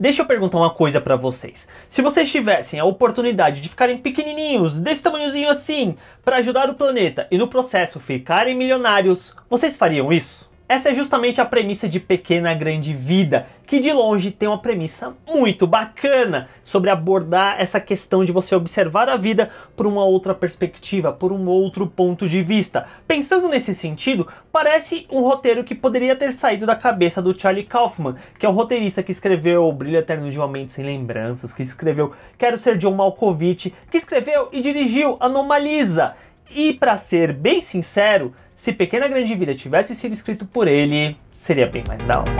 Deixa eu perguntar uma coisa para vocês. Se vocês tivessem a oportunidade de ficarem pequenininhos, desse tamanhozinho assim, para ajudar o planeta e no processo ficarem milionários, vocês fariam isso? Essa é justamente a premissa de Pequena Grande Vida, que de longe tem uma premissa muito bacana sobre abordar essa questão de você observar a vida por uma outra perspectiva, por um outro ponto de vista. Pensando nesse sentido, parece um roteiro que poderia ter saído da cabeça do Charlie Kaufman, que é o roteirista que escreveu O Brilho Eterno de uma Mente Sem Lembranças, que escreveu Quero Ser John Malkovich, que escreveu e dirigiu Anomaliza. E para ser bem sincero, se Pequena Grande Vida tivesse sido escrito por ele, seria bem mais da hora.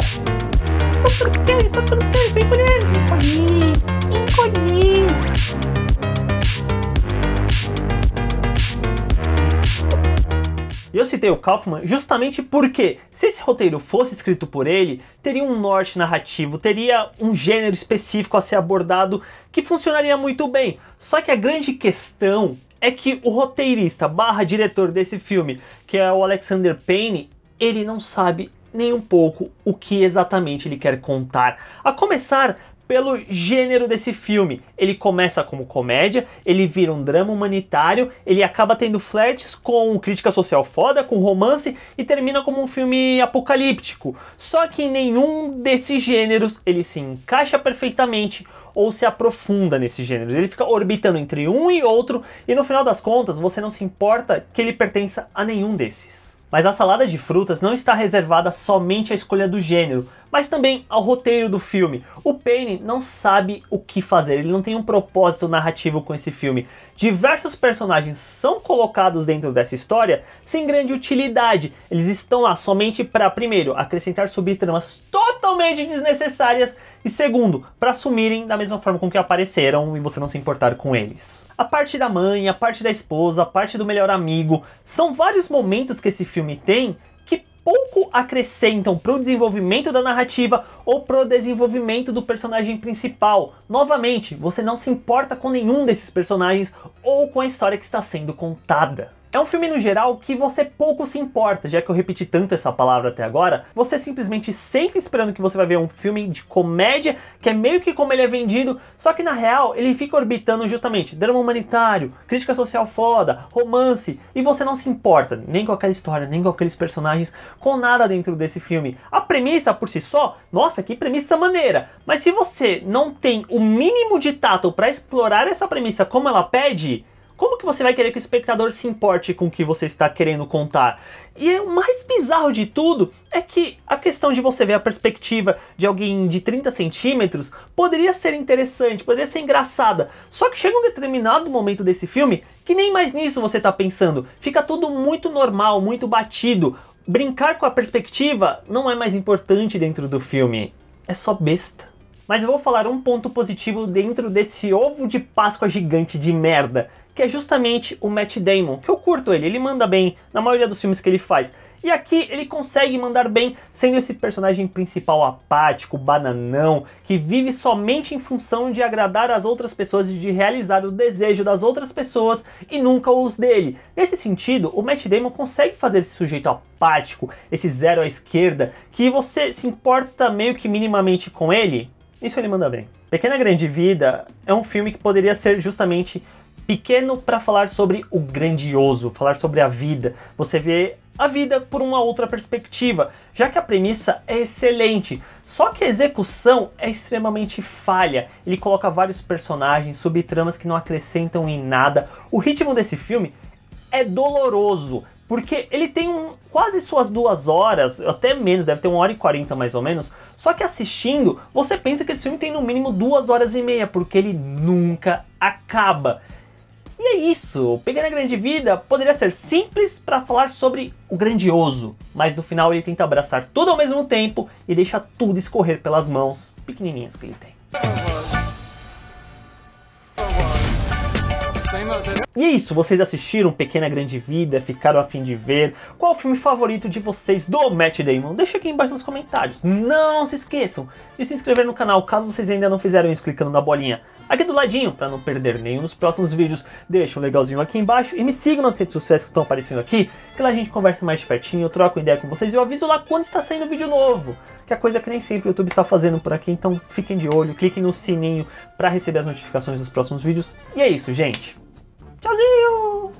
Eu citei o Kaufman justamente porque, se esse roteiro fosse escrito por ele, teria um norte narrativo, teria um gênero específico a ser abordado que funcionaria muito bem. Só que a grande questão é que o roteirista barra diretor desse filme, que é o Alexander Payne, ele não sabe nem um pouco o que exatamente ele quer contar. A começar pelo gênero desse filme. Ele começa como comédia, ele vira um drama humanitário, ele acaba tendo flertes com crítica social foda, com romance e termina como um filme apocalíptico. Só que em nenhum desses gêneros ele se encaixa perfeitamente ou se aprofunda nesse gênero, Ele fica orbitando entre um e outro e no final das contas você não se importa que ele pertença a nenhum desses. Mas a salada de frutas não está reservada somente à escolha do gênero, mas também ao roteiro do filme. O Payne não sabe o que fazer, ele não tem um propósito narrativo com esse filme. Diversos personagens são colocados dentro dessa história sem grande utilidade. Eles estão lá somente para, primeiro, acrescentar subtramas totalmente desnecessárias e segundo, para sumirem da mesma forma com que apareceram e você não se importar com eles. A parte da mãe, a parte da esposa, a parte do melhor amigo, são vários momentos que esse filme tem que pouco acrescentam para o desenvolvimento da narrativa ou para o desenvolvimento do personagem principal. Novamente, você não se importa com nenhum desses personagens ou com a história que está sendo contada. É um filme no geral que você pouco se importa, já que eu repeti tanto essa palavra até agora. Você simplesmente sempre esperando que você vai ver um filme de comédia, que é meio que como ele é vendido, só que na real ele fica orbitando justamente drama humanitário, crítica social foda, romance, e você não se importa nem com aquela história, nem com aqueles personagens, com nada dentro desse filme. A premissa por si só, nossa, que premissa maneira! Mas se você não tem o mínimo de tato para explorar essa premissa como ela pede, como que você vai querer que o espectador se importe com o que você está querendo contar? E é o mais bizarro de tudo é que a questão de você ver a perspectiva de alguém de 30 centímetros poderia ser interessante, poderia ser engraçada. Só que chega um determinado momento desse filme que nem mais nisso você está pensando. Fica tudo muito normal, muito batido. Brincar com a perspectiva não é mais importante dentro do filme. É só besta. Mas eu vou falar um ponto positivo dentro desse ovo de Páscoa gigante de merda, que é justamente o Matt Damon. Eu curto ele, ele manda bem na maioria dos filmes que ele faz. E aqui ele consegue mandar bem, sendo esse personagem principal apático, bananão, que vive somente em função de agradar as outras pessoas e de realizar o desejo das outras pessoas e nunca os dele. Nesse sentido, o Matt Damon consegue fazer esse sujeito apático, esse zero à esquerda, que você se importa meio que minimamente com ele, isso ele manda bem. Pequena Grande Vida é um filme que poderia ser justamente pequeno para falar sobre o grandioso, falar sobre a vida. Você vê a vida por uma outra perspectiva, já que a premissa é excelente, só que a execução é extremamente falha. Ele coloca vários personagens, subtramas que não acrescentam em nada. O ritmo desse filme é doloroso, porque ele tem um, quase suas duas horas, até menos, deve ter uma hora e quarenta mais ou menos. Só que assistindo, você pensa que esse filme tem no mínimo duas horas e meia, porque ele nunca acaba isso, Pegar Pequena Grande Vida poderia ser simples para falar sobre o grandioso, mas no final ele tenta abraçar tudo ao mesmo tempo e deixa tudo escorrer pelas mãos pequenininhas que ele tem. E é isso, vocês assistiram Pequena Grande Vida, ficaram a fim de ver? Qual o filme favorito de vocês do Matt Damon? Deixa aqui embaixo nos comentários. Não se esqueçam de se inscrever no canal, caso vocês ainda não fizeram isso clicando na bolinha aqui do ladinho, para não perder nenhum dos próximos vídeos. Deixa um legalzinho aqui embaixo e me sigam nas redes sociais que estão aparecendo aqui, que lá a gente conversa mais de pertinho, eu troco ideia com vocês e eu aviso lá quando está saindo vídeo novo, que é coisa que nem sempre o YouTube está fazendo por aqui, então fiquem de olho, cliquem no sininho para receber as notificações dos próximos vídeos. E é isso, gente. Tchauzinho!